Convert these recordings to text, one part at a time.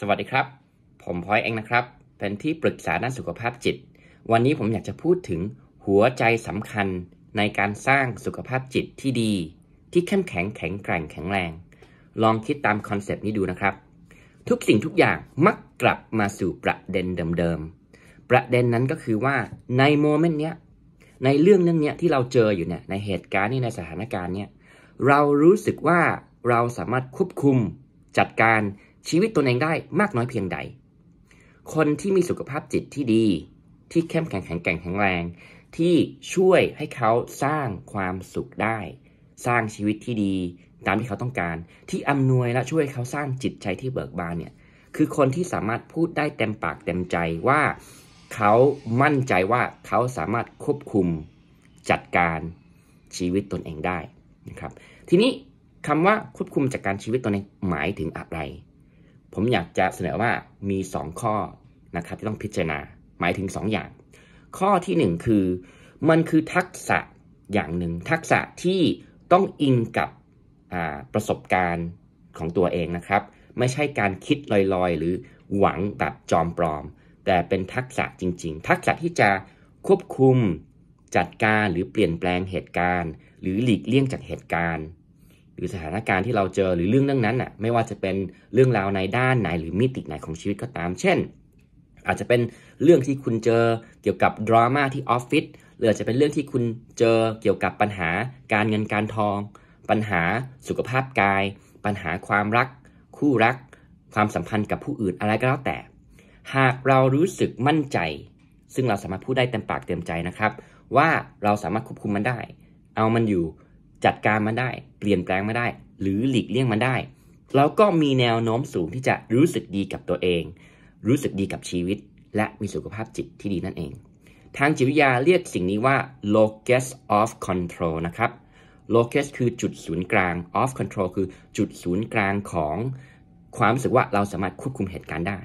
สวัสดีครับ ผมพอยเองนะครับ เป็นที่ปรึกษาด้านสุขภาพจิต วันนี้ผมอยากจะพูดถึงหัวใจสำคัญ ในการสร้างสุขภาพจิตที่ดี ที่เข้มแข็งแข็งแกร่งแข็งแรง ลองคิดตามคอนเซปต์นี้ดูนะครับ ทุกสิ่งทุกอย่างมักกลับมาสู่ประเด็นเดิมๆ ประเด็นนั้นก็คือว่า ในโมเมนต์เนี้ย ในเรื่องเรื่องเนี้ยที่เราเจออยู่เนี่ยในเหตุการณ์นี้ในสถานการณ์เนี้ย เรารู้สึกว่าเราสามารถควบคุมจัดการชีวิตตนเองได้มากน้อยเพียงใด คนที่มีสุขภาพจิตที่ดีที่เข้มแข็งแข็งแกร่งแข็งแรง ที่ช่วยให้เขาสร้างความสุขได้ สร้างชีวิตที่ดีตามที่เขาต้องการ ที่อำนวยและช่วยเขาสร้างจิตใจที่เบิกบานเนี่ย คือคนที่สามารถพูดได้เต็มปากเต็มใจว่าเขามั่นใจว่าเขาสามารถควบคุมจัดการชีวิตตนเองได้นะครับทีนี้คำว่าควบคุมจัดการชีวิตตนเองหมายถึงอะไรผมอยากจะเสนอว่ามี 2 ข้อนะครับที่ต้องพิจารณาหมายถึง 2 อย่าง ข้อที่1คือมันคือทักษะอย่างหนึ่ง ทักษะที่ต้องอิงกับประสบการณ์ของตัวเองนะครับ ไม่ใช่การคิดลอยๆหรือหวังแบบจอมปลอม แต่เป็นทักษะจริงๆ ทักษะที่จะควบคุมจัดการหรือเปลี่ยนแปลงเหตุการณ์ หรือหลีกเลี่ยงจากเหตุการณ์หรือสถานการณ์ที่เราเจอหรือเรื่องเรื่องนั้นอ่ะไม่ว่าจะเป็นเรื่องราวในด้านไหนหรือมิติไหนของชีวิตก็ตาม เช่น อาจจะเป็นเรื่องที่คุณเจอ เกี่ยวกับดราม่าที่ออฟฟิศหรืออาจจะเป็นเรื่องที่คุณเจอ เกี่ยวกับปัญหาการเงินการทอง ปัญหาสุขภาพกาย ปัญหาความรัก คู่รัก ความสัมพันธ์กับผู้อื่นอะไรก็แล้วแต่ หากเรารู้สึกมั่นใจ ซึ่งเราสามารถพูดได้เต็มปากเต็มใจนะครับ ว่าเราสามารถควบคุมมันได้ เอามันอยู่จัดการมันได้ เปลี่ยนแปลงมันได้ หรือหลีกเลี่ยงมันได้ แล้วก็มีแนวโน้มสูงที่จะรู้สึกดีกับตัวเอง รู้สึกดีกับชีวิต และมีสุขภาพจิตที่ดีนั่นเอง ทางจิตวิทยาเรียกสิ่งนี้ว่า locus of control นะครับ locus คือจุดศูนย์กลาง of control คือจุดศูนย์กลางของความรู้สึกว่าเราสามารถควบคุมเหตุการณ์ได้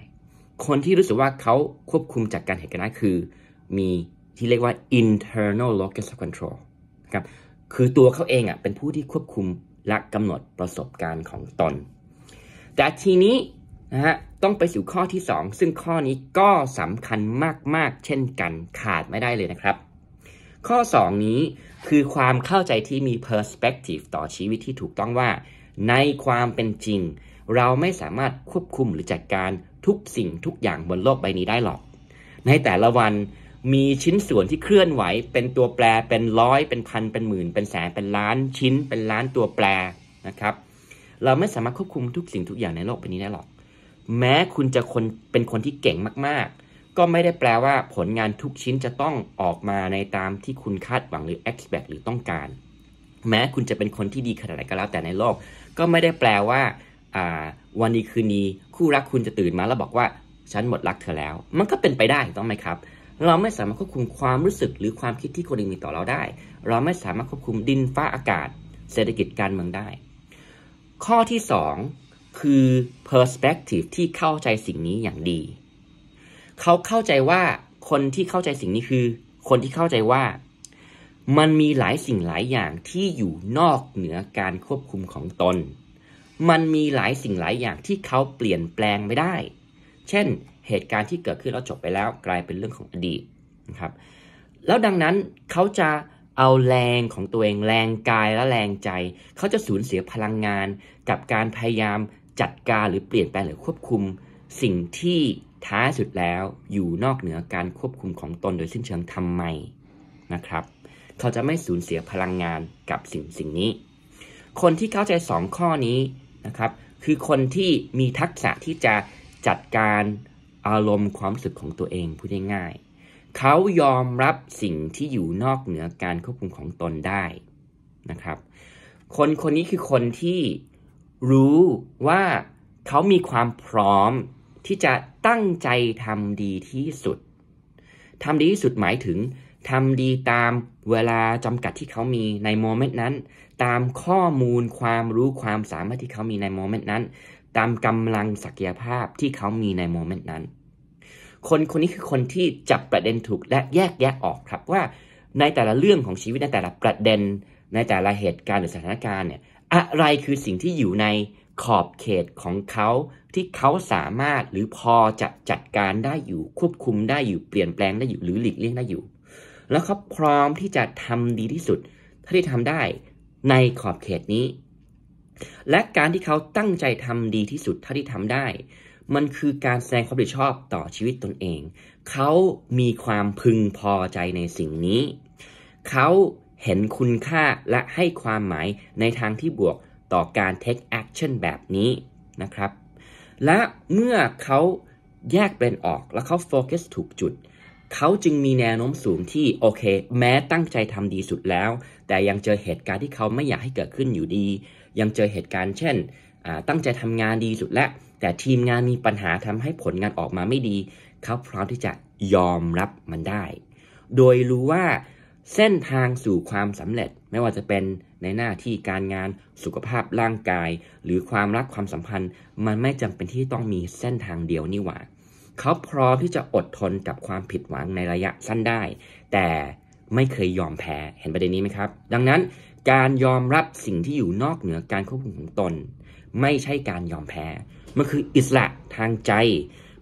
คนที่รู้สึกว่าเขาควบคุมจดกการเหตุการณ์ได้คือมีที่เรียกว่า internal locus of control ครับคือตัวเขาเองอ่ะเป็นผู้ที่ควบคุมและกำหนดประสบการณ์ของตน แต่ทีนี้นะฮะต้องไปสู่ข้อที่ 2 ซึ่งข้อนี้ก็สำคัญมากๆ เช่นกันขาดไม่ได้เลยนะครับ ข้อ 2 นี้คือความเข้าใจที่มี perspective ต่อชีวิตที่ถูกต้องว่า ในความเป็นจริงเราไม่สามารถควบคุมหรือจัดการทุกสิ่งทุกอย่างบนโลกใบนี้ได้หรอก ในแต่ละวันมีชิ้นส่วนที่เคลื่อนไหวเป็นตัวแปรเป็นร้อยเป็นพันเป็นหมื่นเป็นแสนเป็นล้านชิ้น เป็นล้านตัวแปรนะครับ เราไม่สามารถควบคุมทุกสิ่งทุกอย่างในโลกใบนี้ได้หรอก แม้คุณจะคนเป็นคนที่เก่งมากๆ ก็ไม่ได้แปลว่าผลงานทุกชิ้นจะต้องออกมาในตามที่คุณคาดหวังหรือ expect หรือต้องการ แม้คุณจะเป็นคนที่ดีขนาดไหนก็แล้วแต่ในโลก ก็ไม่ได้แปลว่า วันนี้คืนนี้คู่รักคุณจะตื่นมาแล้วบอกว่า ฉันหมดรักเธอแล้ว มันก็เป็นไปได้ต้องไหมครับเราไม่สามารถควบคุมความรู้สึกหรือความคิดที่คนอื่นมีต่อเราได้ เราไม่สามารถควบคุมดินฟ้าอากาศ เศรษฐกิจการเมืองได้ ข้อที่2คือ perspective ที่เข้าใจสิ่งนี้อย่างดี เขาเข้าใจว่าคนที่เข้าใจสิ่งนี้คือ คนที่เข้าใจว่า มันมีหลายสิ่งหลายอย่างที่อยู่นอกเหนือการควบคุมของตน มันมีหลายสิ่งหลายอย่างที่เขาเปลี่ยนแปลงไม่ได้ เช่นเหตุการณ์ที่เกิดขึ้นแล้วจบไปแล้วกลายเป็นเรื่องของอดีตนะครับแล้วดังนั้นเขาจะเอาแรงของตัวเองแรงกายและแรงใจเขาจะสูญเสียพลังงาน กับการพยายามจัดการหรือเปลี่ยนแปลงหรือควบคุมสิ่งที่ท้ายสุดแล้วอยู่นอกเหนือการควบคุมของตนโดย สิ้นเชิงทำไมนะครับเขาจะไม่สูญเสียพลังงานกับสิ่งสิ่งนี้ คนที่เข้าใจสองข้อนี้นะครับ คือคนที่มีทักษะที่จะจัดการอารมณ์ความรู้สึกของตัวเองพูดง่ายๆ เขายอมรับสิ่งที่อยู่นอกเหนือการควบคุมของตนได้นะครับ คนคนนี้คือคนที่รู้ว่าเขามีความพร้อมที่จะตั้งใจทำดีที่สุดทำดีที่สุดหมายถึงทำดีตามเวลาจำกัดที่เขามีในโมเมนต์นั้น ตามข้อมูลความรู้ความสามารถที่เขามีในโมเมนต์นั้นตามกำลังศักยภาพที่เขามีในโมเมนต์นั้น คนคนนี้คือคนที่จับประเด็นถูกและแยกแยะออกครับว่าในแต่ละเรื่องของชีวิตในแต่ละประเด็น ในแต่ละเหตุการณ์หรือสถานการณ์เนี่ยอะไรคือสิ่งที่อยู่ในขอบเขตของเขาที่เขาสามารถหรือพอจะจัดการได้อยู่ควบคุมได้อยู่เปลี่ยนแปลงได้อยู่หรือหลีกเลี่ยงได้อยู่ แล้วเขาพร้อมที่จะทำดีที่สุดเท่าที่ทำได้ในขอบเขตนี้และการที่เขาตั้งใจทำดีที่สุดเท่าที่ทำได้ มันคือการแสดงความรับผิดชอบต่อชีวิตตนเอง เขามีความพึงพอใจในสิ่งนี้ เขาเห็นคุณค่าและให้ความหมายในทางที่บวกต่อการ take action แบบนี้นะครับ และเมื่อเขาแยกเป็นออกและเขาโฟกัสถูกจุดเขาจึงมีแนวโน้มสูงที่โอเค แม้ตั้งใจทำดีสุดแล้ว แต่ยังเจอเหตุการณ์ที่เขาไม่อยากให้เกิดขึ้นอยู่ดี ยังเจอเหตุการณ์เช่นตั้งใจทำงานดีสุดและแต่ทีมงานมีปัญหาทำให้ผลงานออกมาไม่ดี เขาพร้อมที่จะยอมรับมันได้ โดยรู้ว่าเส้นทางสู่ความสำเร็จไม่ว่าจะเป็นในหน้าที่การงานสุขภาพร่างกาย หรือความรักความสัมพันธ์ มันไม่จำเป็นที่ต้องมีเส้นทางเดียวนี่หว่าเขาพร้อมที่จะอดทนกับความผิดหวังในระยะสั้นได้ แต่ไม่เคยยอมแพ้ เห็นประเด็นนี้ไหมครับ ดังนั้นการยอมรับสิ่งที่อยู่นอกเหนือการควบคุมของตน ไม่ใช่การยอมแพ้ มันคืออิสระทางใจ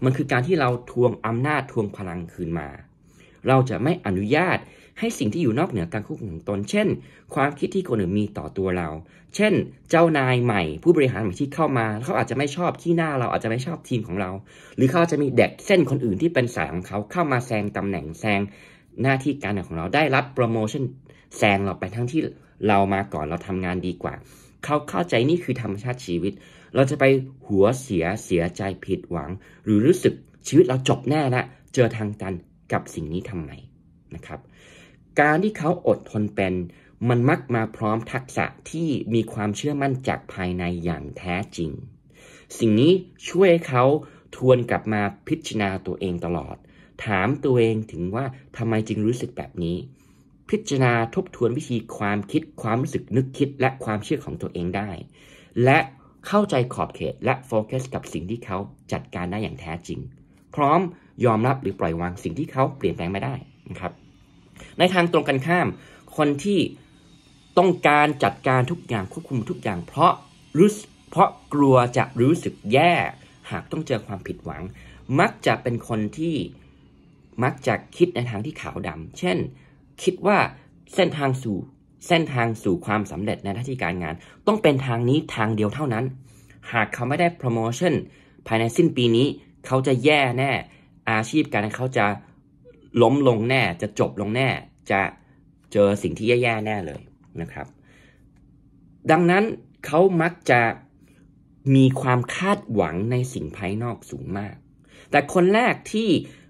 มันคือการที่เราทวงอำนาจทวงพลังคืนมา เราจะไม่อนุญาตให้สิ่งที่อยู่นอกเหนือการควบคุมของตนเช่น ความคิดที่คนอื่นมีต่อตัวเรา เช่น เจ้านายใหม่ ผู้บริหารใหม่ที่เข้ามา เขาอาจจะไม่ชอบที่หน้าเราอาจจะไม่ชอบทีมของเรา หรือเขาจะมีแดกเส้นคนอื่นที่เป็นสายของเขาเข้ามาแซงตำแหน่งแซงหน้าที่การงานของเราได้รับโปรโมชั่นแซงเราไปทั้งที่เรามาก่อนเราทำงานดีกว่า เขาเข้าใจนี่คือธรรมชาติชีวิต เราจะไปหัวเสียเสียใจผิดหวัง หรือรู้สึกชีวิตเราจบแน่ละเจอทางตันกับสิ่งนี้ทำไมนะครับการที่เขาอดทนเป็น มันมักมาพร้อมทักษะที่มีความเชื่อมั่นจากภายในอย่างแท้จริง สิ่งนี้ช่วยเขาทวนกลับมาพิจารณาตัวเองตลอด ถามตัวเองถึงว่าทำไมจึงรู้สึกแบบนี้ พิจารณาทบทวนวิธีความคิดความรู้สึกนึกคิดและความเชื่อของตัวเองได้ และเข้าใจขอบเขตและโฟกัสกับสิ่งที่เขาจัดการได้อย่างแท้จริง พร้อมยอมรับหรือปล่อยวางสิ่งที่เขาเปลี่ยนแปลงไม่ได้นะครับในทางตรงกันข้าม คนที่ต้องการจัดการทุกอย่างควบคุมทุกอย่างเพราะรู้เพราะกลัวจะรู้สึกแย่หากต้องเจอความผิดหวัง มักจะเป็นคนที่มักจะคิดในทางที่ขาวดำเช่น คิดว่าเส้นทางสู่เส้นทางสู่ความสำเร็จในหน้าที่การงาน ต้องเป็นทางนี้ทางเดียวเท่านั้น หากเขาไม่ได้โปรโมชั่นภายในสิ้นปีนี้ เขาจะแย่แน่ อาชีพการเขาจะล้มลงแน่จะจบลงแน่จะเจอสิ่งที่แย่ๆแน่เลยนะครับ ดังนั้นเขามักจะมีความคาดหวังในสิ่งภายนอกสูงมาก แต่คนแรกที่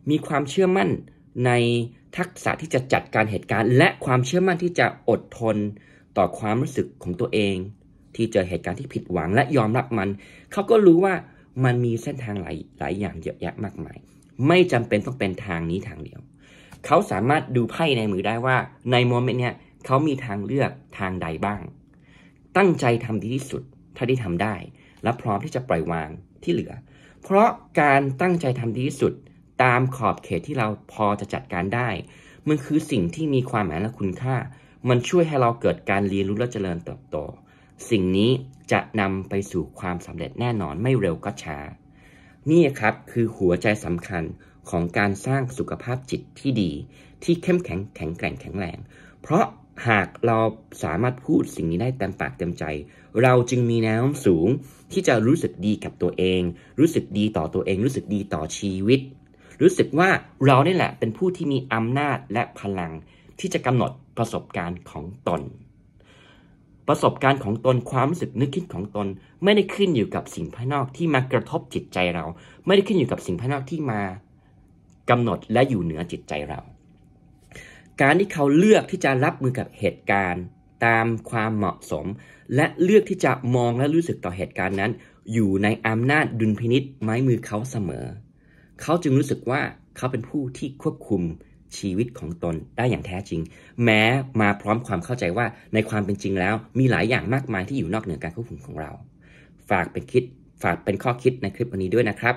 มีความเชื่อมั่นในทักษะที่จะจัดการเหตุการณ์ และความเชื่อมั่นที่จะอดทนต่อความรู้สึกของตัวเอง ที่เจอเหตุการณ์ที่ผิดหวังและยอมรับมันเขาก็รู้ว่ามันมีเส้นทางหลายหลายอย่างเยอะแยะมากมาย ไม่จำเป็นต้องเป็นทางนี้ทางเดียวเขาสามารถดูไพ่ในมือได้ว่าในโมเมนต์เนี้ยเขามีทางเลือกทางใดบ้าง ตั้งใจทำดีที่สุดถ้าที่ทำได้ และพร้อมที่จะปล่อยวางที่เหลือ เพราะการตั้งใจทำดีที่สุด ตามขอบเขตที่เราพอจะจัดการได้มันคือสิ่งที่มีความหมายและคุณค่า มันช่วยให้เราเกิดการเรียนรู้และเจริญเติบโตสิ่งนี้จะนำไปสู่ความสำเร็จแน่นอนไม่เร็วก็ช้านี่ครับคือหัวใจสำคัญของการสร้างสุขภาพจิตที่ดี ที่เข้มแข็งแข็งแกร่งแข็งแรงเพราะหากเราสามารถพูดสิ่งนี้ได้เต็มปากเต็มใจ เราจึงมีแนวโน้มสูง ที่จะรู้สึกดีกับตัวเอง รู้สึกดีต่อตัวเอง รู้สึกดีต่อชีวิต รู้สึกว่าเราเนี่แหละเป็นผู้ที่มีอำนาจและพลังที่จะกำหนดประสบการณ์ของตน ประสบการณ์ของตน ความรู้สึกนึกคิดของตนไม่ได้ขึ้นอยู่กับสิ่งภายนอกที่มากระทบจิตใจเรา ไม่ได้ขึ้นอยู่กับสิ่งภายนอกที่มากำหนดและอยู่เหนือจิตใจเรา การที่เขาเลือกที่จะรับมือกับเหตุการณ์ตามความเหมาะสม และเลือกที่จะมองและรู้สึกต่อเหตุการณ์นั้น อยู่ในอำนาจดุลพินิษไม้มือเขาเสมอ เขาจึงรู้สึกว่าเขาเป็นผู้ที่ควบคุมชีวิตของตนได้อย่างแท้จริง แม้มาพร้อมความเข้าใจว่าในความเป็นจริงแล้ว มีหลายอย่างมากมายที่อยู่นอกเหนือการควบคุมของเรา ฝากเป็นคิดฝากเป็นข้อคิดในคลิปวันนี้ด้วยนะครับ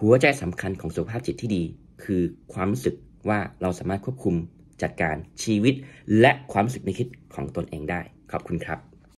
หัวใจสำคัญของสุขภาพจิตที่ดีคือความรู้สึกว่าเราสามารถควบคุมจัดการชีวิตและความรู้สึกในคิดของตนเองได้ ขอบคุณครับ